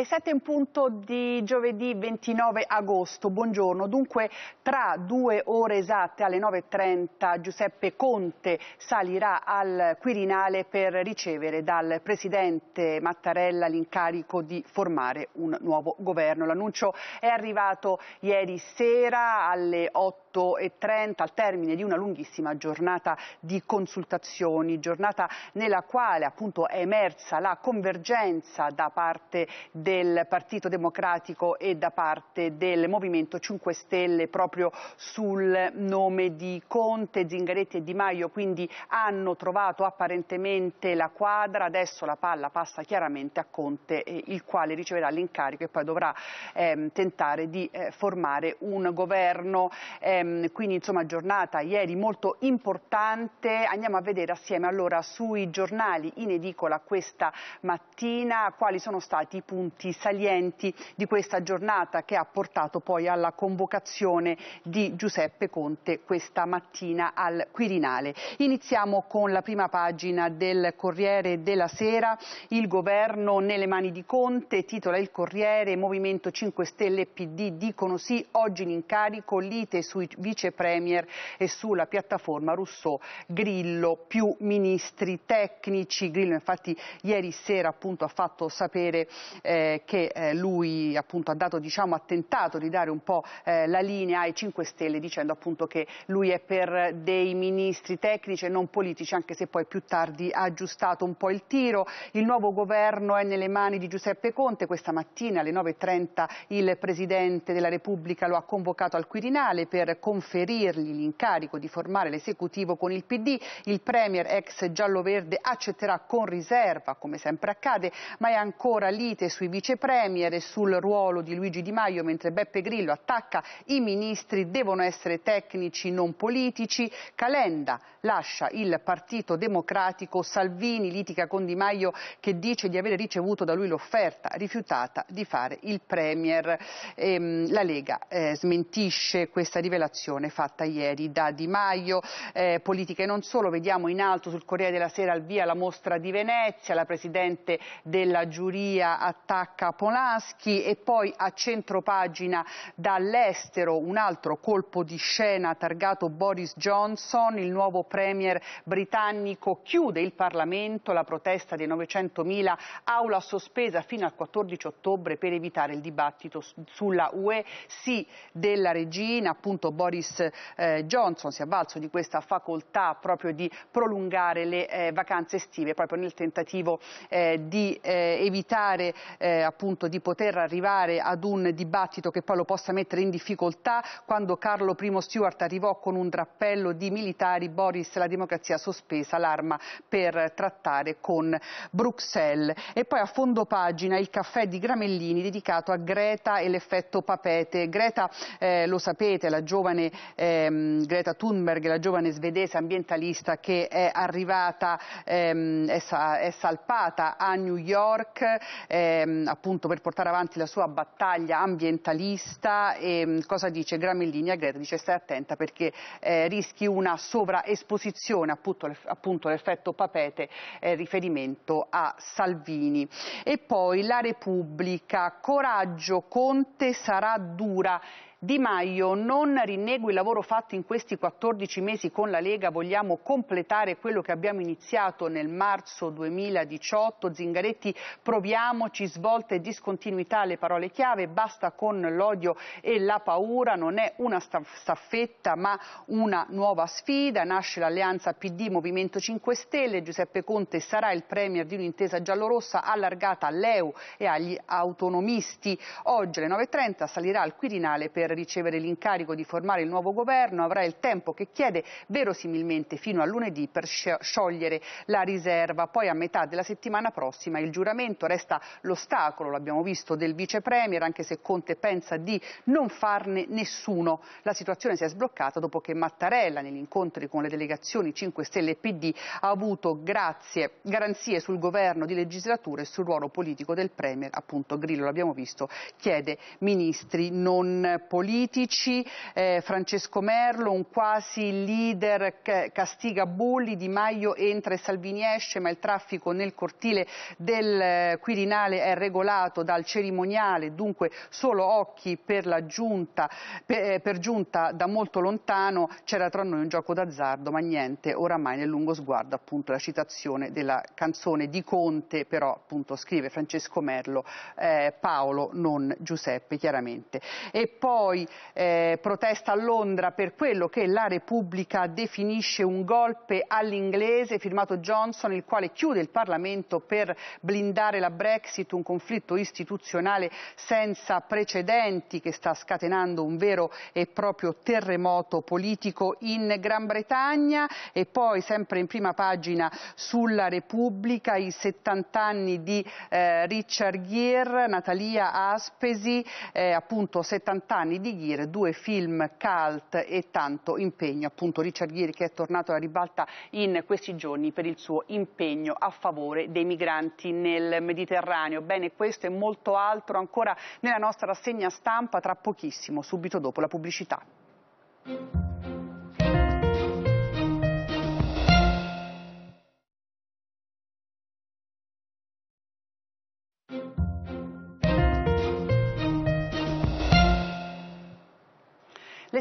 alle 7 in punto di giovedì 29 agosto. Buongiorno. Dunque tra due ore esatte alle 9.30 Giuseppe Conte salirà al Quirinale per ricevere dal Presidente Mattarella l'incarico di formare un nuovo governo. L'annuncio è arrivato ieri sera alle 8 8.30 al termine di una lunghissima giornata di consultazioni, giornata nella quale appunto è emersa la convergenza da parte del Partito Democratico e da parte del Movimento 5 Stelle proprio sul nome di Conte, Zingaretti e Di Maio, quindi hanno trovato apparentemente la quadra, adesso la palla passa chiaramente a Conte eh, il quale riceverà l'incarico e poi dovrà eh, tentare di eh, formare un governo eh, ehm, quindi insomma giornata ieri molto importante. Andiamo a vedere assieme allora sui giornali in edicola questa mattina quali sono stati i punti salienti di questa giornata che ha portato poi alla convocazione di Giuseppe Conte questa mattina al Quirinale. Iniziamo con la prima pagina del Corriere della Sera, il governo nelle mani di Conte, titola il Corriere, Movimento 5 Stelle e PD dicono sì, oggi l'incarico, lite sui vice premier e sulla piattaforma Rousseau Grillo più ministri tecnici. Grillo infatti ieri sera appunto, ha fatto sapere eh, che eh, lui appunto, ha dato, diciamo, ha tentato di dare un po' eh, la linea ai 5 Stelle dicendo appunto, che lui è per dei ministri tecnici e non politici anche se poi più tardi ha aggiustato un po' il tiro. Il nuovo governo è nelle mani di Giuseppe Conte. Questa mattina alle 9.30 il Presidente della Repubblica lo ha convocato al Quirinale per conferirgli l'incarico di formare l'esecutivo con il PD. Il Premier ex giallo-verde accetterà con riserva, come sempre accade, ma è ancora lite sui vicepremier e sul ruolo di Luigi Di Maio, mentre Beppe Grillo attacca i ministri devono essere tecnici, non politici. Calenda lascia il Partito Democratico, Salvini litiga con Di Maio che dice di avere ricevuto da lui l'offerta rifiutata di fare il Premier. Ehm, la Lega eh, smentisce questa rivelazione dichiarazione fatta ieri da Di Maio, eh, politiche non solo, vediamo in alto sul Corriere della Sera al via la mostra di Venezia, la Presidente della giuria attacca Polaschi e poi a centropagina dall'estero un altro colpo di scena targato Boris Johnson, il nuovo Premier britannico chiude il Parlamento, la protesta dei 900.000 aula sospesa fino al 14 ottobre per evitare il dibattito sulla UE, sì della regina, appunto Boris eh, Johnson, si è avvalso di questa facoltà proprio di prolungare le eh, vacanze estive, proprio nel tentativo eh, di evitare appunto di poter arrivare ad un dibattito che poi lo possa mettere in difficoltà quando Carlo I Stewart arrivò con un drappello di militari Boris la democrazia sospesa l'arma per trattare con Bruxelles e poi a fondo pagina il caffè di Gramellini dedicato a Greta e l'effetto papete Greta eh, lo sapete la giovane giovane ehm, Greta Thunberg, la giovane svedese ambientalista che è arrivata, ehm, è, è, salpata a New York ehm, appunto per portare avanti la sua battaglia ambientalista e mm, cosa dice Gramellini a Greta? Dice stai attenta perché eh, rischi una sovraesposizione, appunto, appunto l'effetto papete eh, riferimento a Salvini. E poi la Repubblica, coraggio Conte sarà dura di Maio non rinnego il lavoro fatto in questi 14 mesi con la Lega, vogliamo completare quello che abbiamo iniziato nel marzo 2018. Zingaretti, proviamoci, svolte, discontinuità, le parole chiave, basta con l'odio e la paura, non è una staffetta ma una nuova sfida, nasce l'alleanza PD Movimento 5 Stelle, Giuseppe Conte sarà il premier di un'intesa giallorossa allargata all'EU e agli autonomisti. Oggi alle 9.30 salirà al Quirinale per per ricevere l'incarico di formare il nuovo governo avrà il tempo che chiede verosimilmente fino a lunedì per sciogliere la riserva. Poi a metà della settimana prossima il giuramento resta l'ostacolo, l'abbiamo visto, del vice premier anche se Conte pensa di non farne nessuno. La situazione si è sbloccata dopo che Mattarella negli incontri con le delegazioni 5 Stelle e PD ha avuto grazie, garanzie sul governo di legislatura e sul ruolo politico del premier, appunto Grillo l'abbiamo visto, chiede ministri non politici politici, eh, Francesco Merlo, un quasi leader che castiga bulli, Di Maio entra e Salvini esce, ma il traffico nel cortile del eh, Quirinale è regolato dal cerimoniale, dunque solo occhi per, la giunta, per, eh, per giunta da molto lontano, c'era tra noi un gioco d'azzardo, ma niente, oramai nel lungo sguardo appunto la citazione della canzone di Conte, però appunto scrive Francesco Merlo, eh, Paolo non Giuseppe chiaramente. E poi poi eh, protesta a Londra per quello che la Repubblica definisce un golpe all'inglese firmato Johnson, il quale chiude il Parlamento per blindare la Brexit, un conflitto istituzionale senza precedenti che sta scatenando un vero e proprio terremoto politico in Gran Bretagna e poi sempre in prima pagina sulla Repubblica i 70 anni di eh, Richard Gere, Natalia Aspesi, eh, appunto 70 anni di Ghir, due film cult e tanto impegno, appunto Richard Ghir che è tornato alla ribalta in questi giorni per il suo impegno a favore dei migranti nel Mediterraneo. Bene, questo e molto altro ancora nella nostra rassegna stampa tra pochissimo, subito dopo la pubblicità.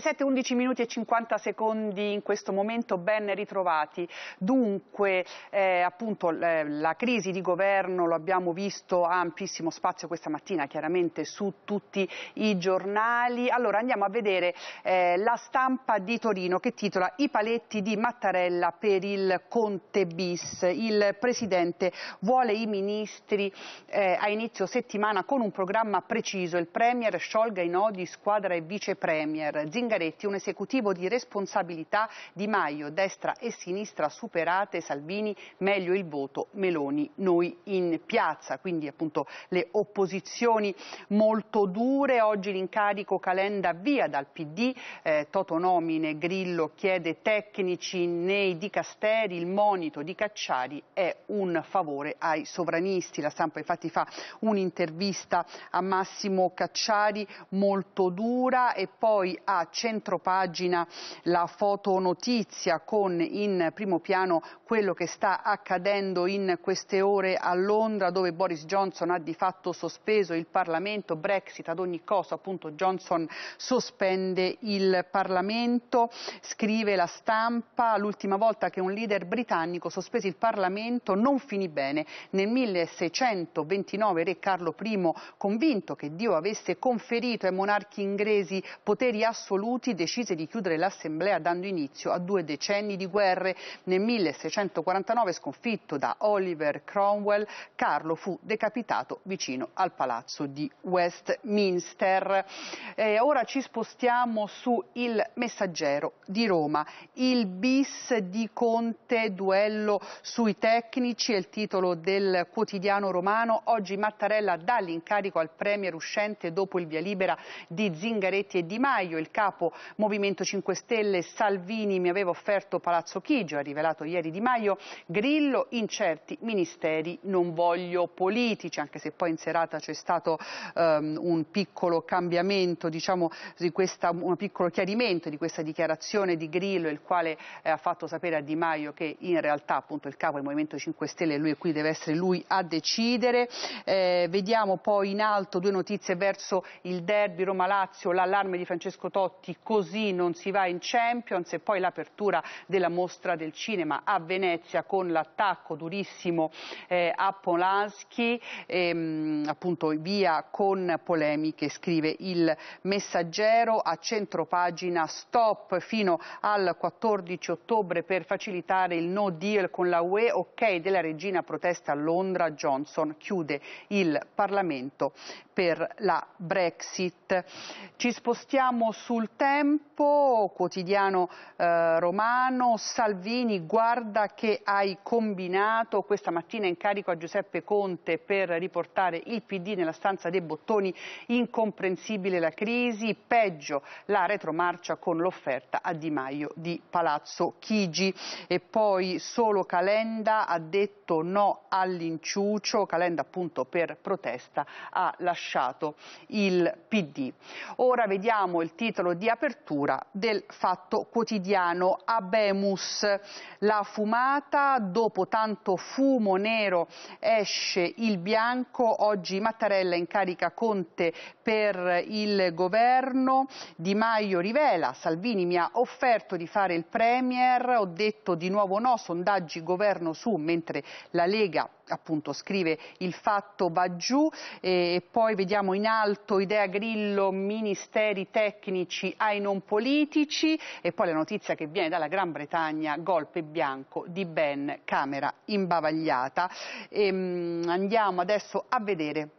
Le 7, 11 minuti e 50 secondi in questo momento ben ritrovati. Dunque, eh, appunto, la crisi di governo lo abbiamo visto a ampissimo spazio questa mattina, chiaramente su tutti i giornali. Allora andiamo a vedere eh, la stampa di Torino che titola I paletti di Mattarella per il Conte bis. Il presidente vuole i ministri eh, a inizio settimana con un programma preciso. Il premier sciolga i nodi squadra e vice premier. Zing Zingaretti un esecutivo di responsabilità Di Maio, destra e sinistra superate, Salvini meglio il voto, Meloni noi in piazza, quindi appunto le opposizioni molto dure, oggi l'incarico Calenda via dal PD, eh, Toto Nomine Grillo chiede tecnici nei dicasteri, il monito di Cacciari è un favore ai sovranisti, la stampa infatti fa un'intervista a Massimo Cacciari molto dura e poi a centropagina la fotonotizia con in primo piano quello che sta accadendo in queste ore a Londra dove Boris Johnson ha di fatto sospeso il Parlamento, Brexit ad ogni costo, appunto Johnson sospende il Parlamento, scrive la stampa, l'ultima volta che un leader britannico sospese il Parlamento non finì bene. Nel 1629 re Carlo I, convinto che Dio avesse conferito ai monarchi inglesi poteri assoluti, Ceruti decise di chiudere l'assemblea dando inizio a due decenni di guerre. Nel 1649, sconfitto da Oliver Cromwell, Carlo fu decapitato vicino al palazzo di Westminster. Eh, ora ci spostiamo su Il Messaggero di Roma. Il bis di Conte, duello sui tecnici, è il titolo del quotidiano romano. Oggi Mattarella dà l'incarico al premier uscente dopo il via libera di Zingaretti e Di Maio. Il capo capo, Movimento 5 Stelle, Salvini mi aveva offerto Palazzo Chigi, ha rivelato ieri Di Maio, Grillo in certi ministeri non voglio politici, anche se poi in serata c'è stato ehm, un piccolo cambiamento, diciamo, di questa, un piccolo chiarimento di questa dichiarazione di Grillo, il quale eh, ha fatto sapere a Di Maio che in realtà appunto il capo del Movimento 5 Stelle lui qui deve essere lui a decidere. Eh, vediamo poi in alto due notizie verso il derby Roma-Lazio, l'allarme di Francesco Totti Botti, così non si va in Champions e poi l'apertura della mostra del cinema a Venezia con l'attacco durissimo eh, a Polanski, ehm, appunto via con polemiche, scrive il messaggero a centropagina stop fino al 14 ottobre per facilitare il no deal con la UE, ok della regina protesta a Londra, Johnson chiude il Parlamento per la Brexit. Ci spostiamo sul tempo, quotidiano eh, romano, Salvini guarda che hai combinato questa mattina in carico a Giuseppe Conte per riportare il PD nella stanza dei bottoni, incomprensibile la crisi, peggio la retromarcia con l'offerta a Di Maio di Palazzo Chigi e poi solo Calenda ha detto no all'inciucio, Calenda appunto per protesta ha lasciato il PD. Ora vediamo il titolo di apertura del Fatto Quotidiano Abemus. La fumata, dopo tanto fumo nero esce il bianco, oggi Mattarella incarica Conte per il governo, Di Maio rivela, Salvini mi ha offerto di fare il Premier, ho detto di nuovo no, sondaggi governo su, mentre la Lega appunto scrive Il fatto va giù e poi vediamo in alto Idea Grillo, ministeri tecnici ai non politici e poi la notizia che viene dalla Gran Bretagna, golpe bianco di Ben, Camera imbavagliata. E, ehm, andiamo adesso a vedere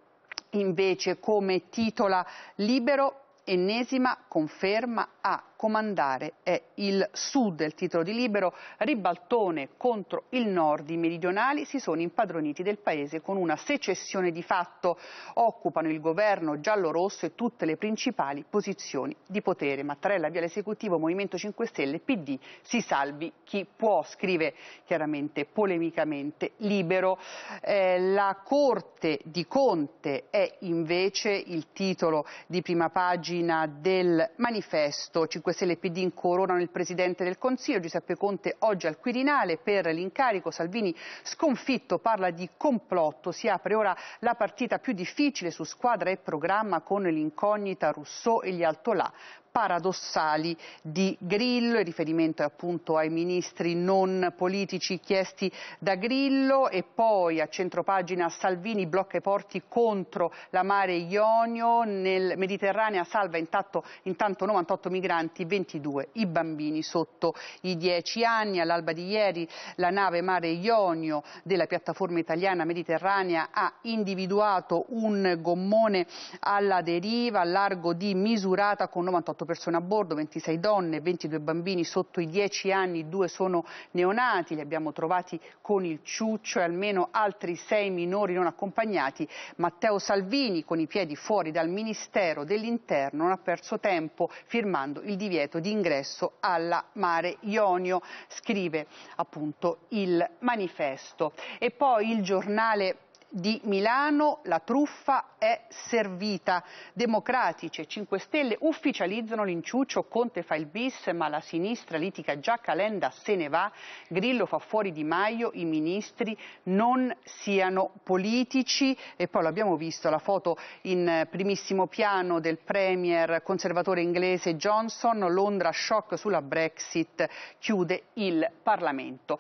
invece come titola Libero ennesima conferma a comandare è il Sud, il titolo di libero, ribaltone contro il Nord, i meridionali si sono impadroniti del paese con una secessione di fatto, occupano il governo giallo-rosso e tutte le principali posizioni di potere. Mattarella via l'esecutivo Movimento 5 Stelle, PD, si salvi chi può, scrive chiaramente polemicamente libero. Eh, la Corte di Conte è invece il titolo di prima pagina del manifesto 5 dunque se le PD incoronano il Presidente del Consiglio, Giuseppe Conte oggi al Quirinale per l'incarico, Salvini sconfitto, parla di complotto, si apre ora la partita più difficile su squadra e programma con l'incognita Rousseau e gli Altolà, paradossali di Grillo, in riferimento appunto ai ministri non politici chiesti da Grillo e poi a centropagina Salvini blocca i porti contro la mare Ionio, nel Mediterraneo salva intanto, intanto 98 migranti, 22 i bambini sotto i 10 anni, all'alba di ieri la nave mare Ionio della piattaforma italiana mediterranea ha individuato un gommone alla deriva, a largo di Misurata con 98 48 persone a bordo, 26 donne, 22 bambini sotto i 10 anni, due sono neonati, li abbiamo trovati con il ciuccio e almeno altri 6 minori non accompagnati. Matteo Salvini con i piedi fuori dal Ministero dell'Interno non ha perso tempo firmando il divieto di ingresso alla mare Ionio, scrive appunto il manifesto. E poi il giornale di Milano la truffa è servita. Democratici e 5 Stelle ufficializzano l'inciuccio, Conte fa il bis, ma la sinistra litica già Calenda se ne va, Grillo fa fuori Di Maio, i ministri non siano politici e poi l'abbiamo visto la foto in primissimo piano del premier conservatore inglese Johnson, Londra shock sulla Brexit, chiude il Parlamento.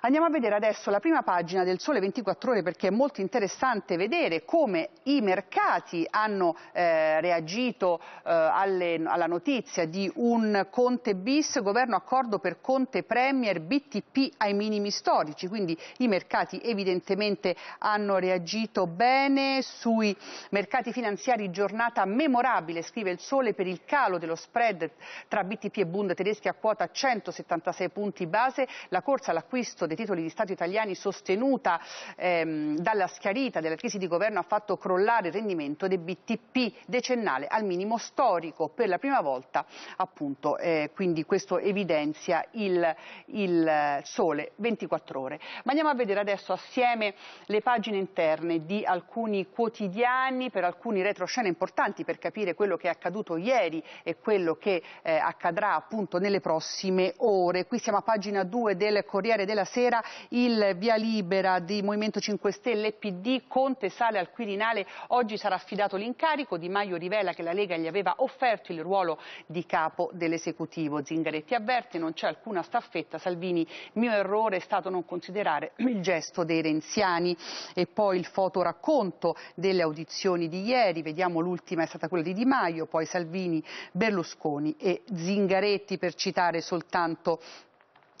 Andiamo a vedere adesso la prima pagina del Sole 24 Ore perché è molto interessante vedere come i mercati hanno eh, reagito eh, alle, alla notizia di un Conte bis, governo accordo per Conte Premier, BTP ai minimi storici, quindi i mercati evidentemente hanno reagito bene, sui mercati finanziari giornata memorabile, scrive il Sole, per il calo dello spread tra BTP e Bund tedeschi a quota 176 punti base, la corsa all'acquisto dei titoli di Stato italiani sostenuta ehm, dalla schiarita della crisi di governo ha fatto crollare il rendimento dei BTP decennale al minimo storico per la prima volta appunto eh, quindi questo evidenzia il, il sole 24 ore. Ma andiamo a vedere adesso assieme le pagine interne di alcuni quotidiani per alcuni retroscene importanti per capire quello che è accaduto ieri e quello che eh, accadrà appunto nelle prossime ore. Qui siamo a pagina 2 del Corriere della Sera sera il via libera di Movimento 5 Stelle PD, Conte sale al Quirinale, oggi sarà affidato l'incarico, Di Maio rivela che la Lega gli aveva offerto il ruolo di capo dell'esecutivo. Zingaretti avverte, non c'è alcuna staffetta, Salvini, mio errore è stato non considerare il gesto dei renziani e poi il fotoracconto delle audizioni di ieri, vediamo l'ultima è stata quella di Di Maio, poi Salvini, Berlusconi e Zingaretti per citare soltanto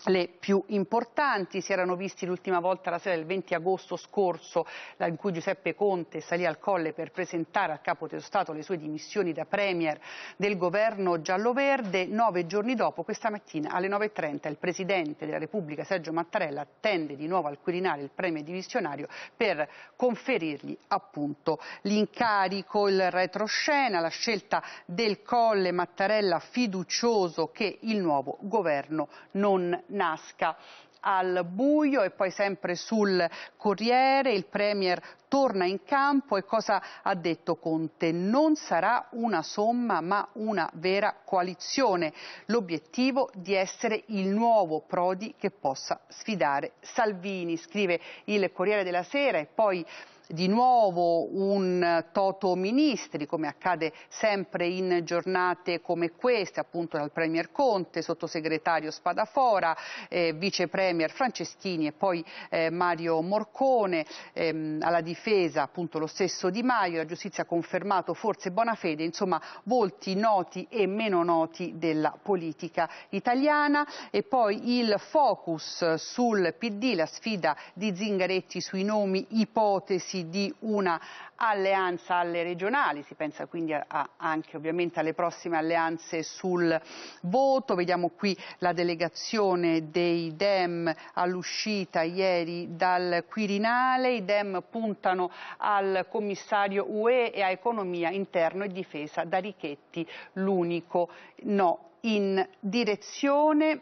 le più importanti, si erano visti l'ultima volta la sera del 20 agosto scorso in cui Giuseppe Conte salì al colle per presentare al capo dello Stato le sue dimissioni da premier del governo giallo-verde, nove giorni dopo questa mattina alle 9.30 il Presidente della Repubblica Sergio Mattarella attende di nuovo al Quirinale il premio dimissionario per conferirgli appunto l'incarico, il retroscena, la scelta del colle Mattarella fiducioso che il nuovo governo non nasca al buio e poi sempre sul Corriere il Premier torna in campo e cosa ha detto Conte? Non sarà una somma ma una vera coalizione, l'obiettivo di essere il nuovo Prodi che possa sfidare Salvini, scrive il Corriere della Sera e poi di nuovo un toto ministri, come accade sempre in giornate come queste, appunto dal Premier Conte, sottosegretario Spadafora, eh, vice Premier Franceschini e poi eh, Mario Morcone, ehm, alla difesa appunto lo stesso Di Maio, la giustizia ha confermato forse buona fede, insomma volti noti e meno noti della politica italiana e poi il focus sul PD, la sfida di Zingaretti sui nomi ipotesi trattarsi di una alleanza alle regionali, si pensa quindi a, a, anche ovviamente alle prossime alleanze sul voto, vediamo qui la delegazione dei Dem all'uscita ieri dal Quirinale, i Dem puntano al commissario UE e a economia interno e difesa da Richetti l'unico no in direzione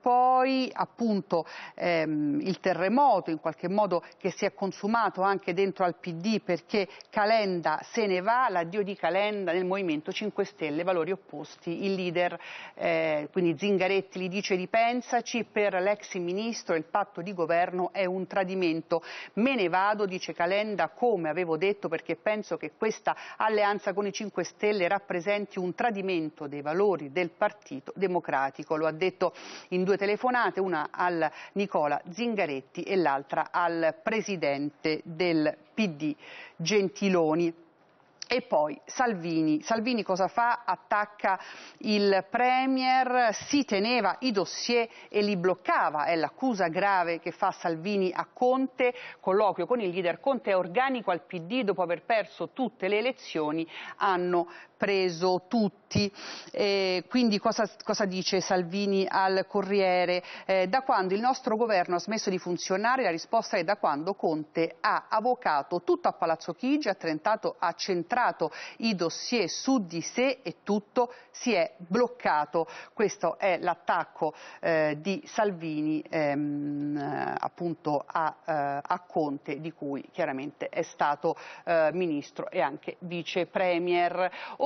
poi appunto ehm, il terremoto in qualche modo che si è consumato anche dentro al PD perché Calenda se ne va, l'addio di Calenda nel Movimento 5 Stelle, valori opposti, il leader eh, quindi Zingaretti gli dice ripensaci per l'ex ministro il patto di governo è un tradimento, me ne vado dice Calenda come avevo detto perché penso che questa alleanza con i 5 Stelle rappresenti un tradimento dei valori del Partito Democratico, lo ha detto in due telefonate, una al Nicola Zingaretti e l'altra al presidente del PD Gentiloni. E poi Salvini. Salvini cosa fa? Attacca il Premier, si teneva i dossier e li bloccava. È l'accusa grave che fa Salvini a Conte. Colloquio con il leader Conte è organico al PD dopo aver perso tutte le elezioni. Hanno preso tutti, eh, quindi cosa, cosa, dice Salvini al Corriere? Eh, da quando il nostro governo ha smesso di funzionare la risposta è da quando Conte ha avvocato tutto a Palazzo Chigi, ha, trentato, ha centrato i dossier su di sé e tutto si è bloccato. Questo è l'attacco eh, di Salvini ehm, appunto a, eh, a, Conte di cui chiaramente è stato eh, ministro e anche vice premier.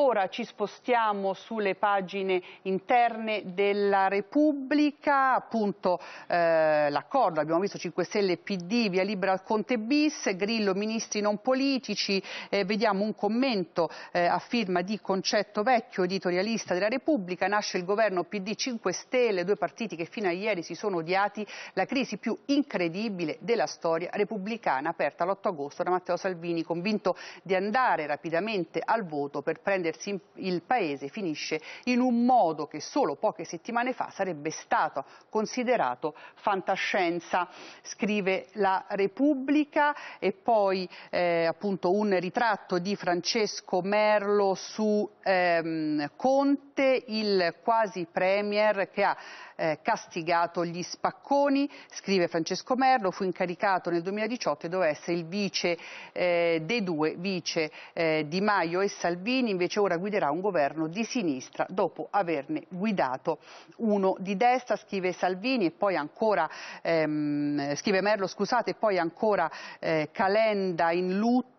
Ora ci spostiamo sulle pagine interne della Repubblica, appunto eh, l'accordo, abbiamo visto 5 Stelle PD, via libera al Conte bis, Grillo ministri non politici, eh, vediamo un commento eh, a firma di Concetto Vecchio, editorialista della Repubblica, nasce il governo PD 5 Stelle, due partiti che fino a ieri si sono odiati, la crisi più incredibile della storia repubblicana aperta l'8 agosto da Matteo Salvini, convinto di andare rapidamente al voto per prendere chiudersi il paese finisce in un modo che solo poche settimane fa sarebbe stato considerato fantascienza, scrive la Repubblica e poi eh, appunto un ritratto di Francesco Merlo su ehm, Conte, il quasi premier che ha eh, castigato gli spacconi, scrive Francesco Merlo, fu incaricato nel 2018 e doveva essere il vice eh, dei due, vice eh, Di Maio e Salvini, invece ora guiderà un governo di sinistra dopo averne guidato uno di destra, scrive Salvini e poi ancora ehm, scrive Merlo, scusate, e poi ancora eh, Calenda in lutto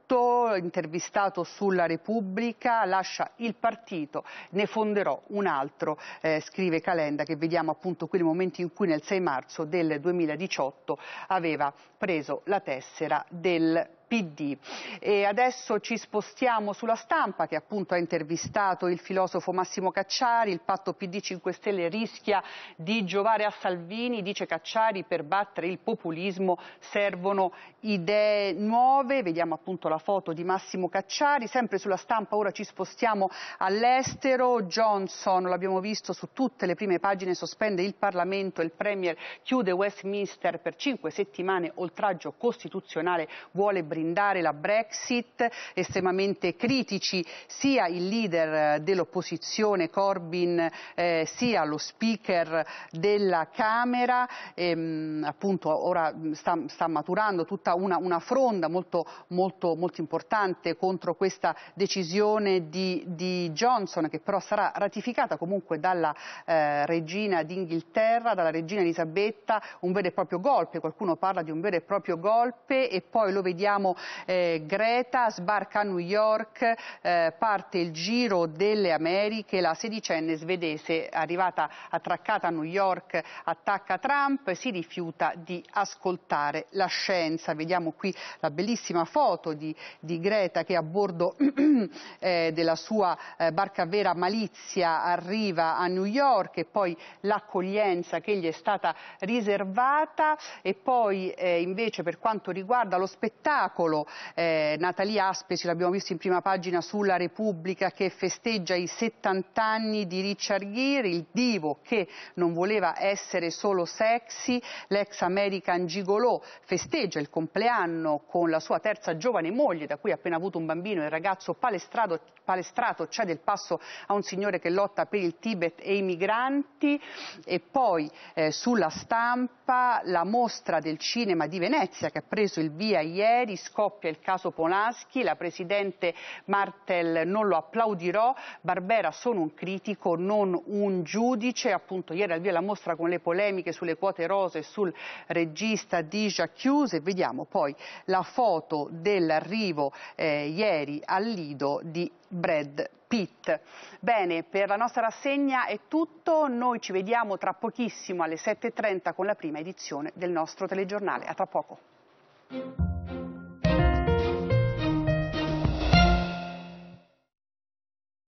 intervistato sulla Repubblica, lascia il partito, ne fonderò un altro, eh, scrive Calenda, che vediamo appunto quel momento in cui nel 6 marzo del 2018 aveva preso la tessera del PD. E adesso ci spostiamo sulla stampa che appunto ha intervistato il filosofo Massimo Cacciari, il patto PD 5 Stelle rischia di giovare a Salvini, dice Cacciari per battere il populismo servono idee nuove, vediamo appunto la foto di Massimo Cacciari, sempre sulla stampa ora ci spostiamo all'estero, Johnson l'abbiamo visto su tutte le prime pagine sospende il Parlamento, il Premier chiude Westminster per cinque settimane, oltraggio costituzionale vuole Brexit brindare la Brexit, estremamente critici sia il leader eh, dell'opposizione Corbyn eh, sia lo speaker della Camera, ehm, appunto ora mm, sta, sta, maturando tutta una, una fronda molto, molto, molto, importante contro questa decisione di, di, Johnson che però sarà ratificata comunque dalla eh, regina d'Inghilterra, dalla regina Elisabetta, un vero e proprio golpe, qualcuno parla di un vero e proprio golpe e poi lo vediamo abbiamo eh, Greta, sbarca a New York, eh, parte il giro delle Americhe, la sedicenne svedese arrivata attraccata a New York attacca Trump, si rifiuta di ascoltare la scienza. Vediamo qui la bellissima foto di, di Greta che a bordo eh, della sua eh, barca vera Malizia arriva a New York e poi l'accoglienza che gli è stata riservata e poi eh, invece per quanto riguarda lo spettacolo spettacolo. Eh, Natalia Aspesi, l'abbiamo visto in prima pagina sulla Repubblica, che festeggia i 70 anni di Richard Gere, il divo che non voleva essere solo sexy, l'ex American Gigolò festeggia il compleanno con la sua terza giovane moglie, da cui ha appena avuto un bambino, il ragazzo palestrato, palestrato cede cioè il passo a un signore che lotta per il Tibet e i migranti e poi eh, sulla stampa la mostra del cinema di Venezia che ha preso il via ieri scoppia il caso Polaschi, la Presidente Martel non lo applaudirò, Barbera sono un critico, non un giudice, appunto ieri al via la mostra con le polemiche sulle quote rose e sul regista di Jacques e vediamo poi la foto dell'arrivo eh, ieri al Lido di Brad Pitt. Bene, per la nostra rassegna è tutto, noi ci vediamo tra pochissimo alle 7.30 con la prima edizione del nostro telegiornale. A tra poco.